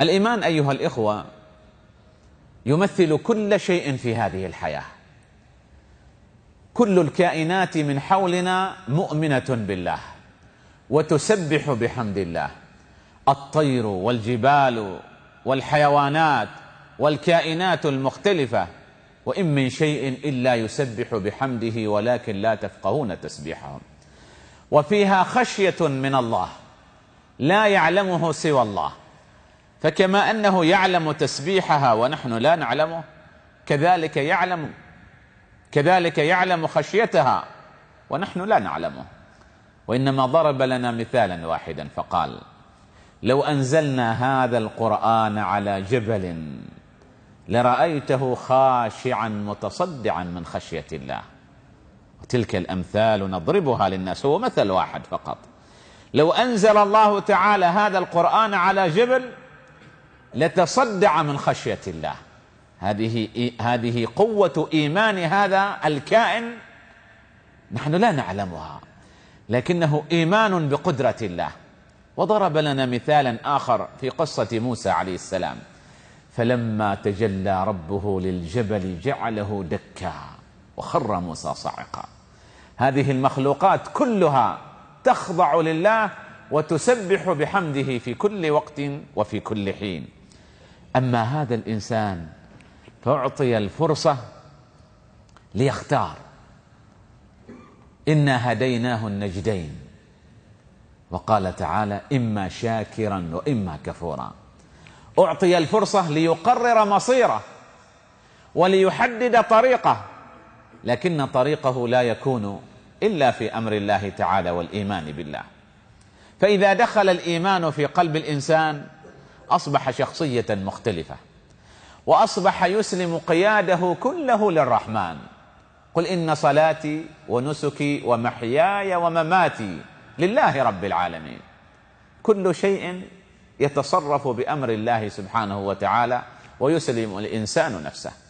الإيمان أيها الإخوة يمثل كل شيء في هذه الحياة كل الكائنات من حولنا مؤمنة بالله وتسبح بحمد الله الطير والجبال والحيوانات والكائنات المختلفة وإن من شيء إلا يسبح بحمده ولكن لا تفقهون تسبيحهم وفيها خشية من الله لا يعلمه سوى الله فكما أنه يعلم تسبيحها ونحن لا نعلمه كذلك يعلم كذلك يعلم خشيتها ونحن لا نعلمه وإنما ضرب لنا مثالا واحدا فقال لو أنزلنا هذا القرآن على جبل لرأيته خاشعا متصدعا من خشية الله وتلك الأمثال نضربها للناس هو مثل واحد فقط لو أنزل الله تعالى هذا القرآن على جبل لتصدع من خشية الله هذه هذه قوة إيمان هذا الكائن نحن لا نعلمها لكنه إيمان بقدرة الله وضرب لنا مثالا آخر في قصة موسى عليه السلام فلما تجلى ربه للجبل جعله دكا وخر موسى صعقا هذه المخلوقات كلها تخضع لله وتسبح بحمده في كل وقت وفي كل حين أما هذا الإنسان فأعطي الفرصة ليختار إنا هديناه النجدين وقال تعالى إما شاكرا وإما كفورا أعطي الفرصة ليقرر مصيره وليحدد طريقه لكن طريقه لا يكون إلا في أمر الله تعالى والإيمان بالله فإذا دخل الإيمان في قلب الإنسان أصبح شخصية مختلفة وأصبح يسلم قياده كله للرحمن قل إن صلاتي ونسكي ومحياي ومماتي لله رب العالمين كل شيء يتصرف بأمر الله سبحانه وتعالى ويسلم الإنسان نفسه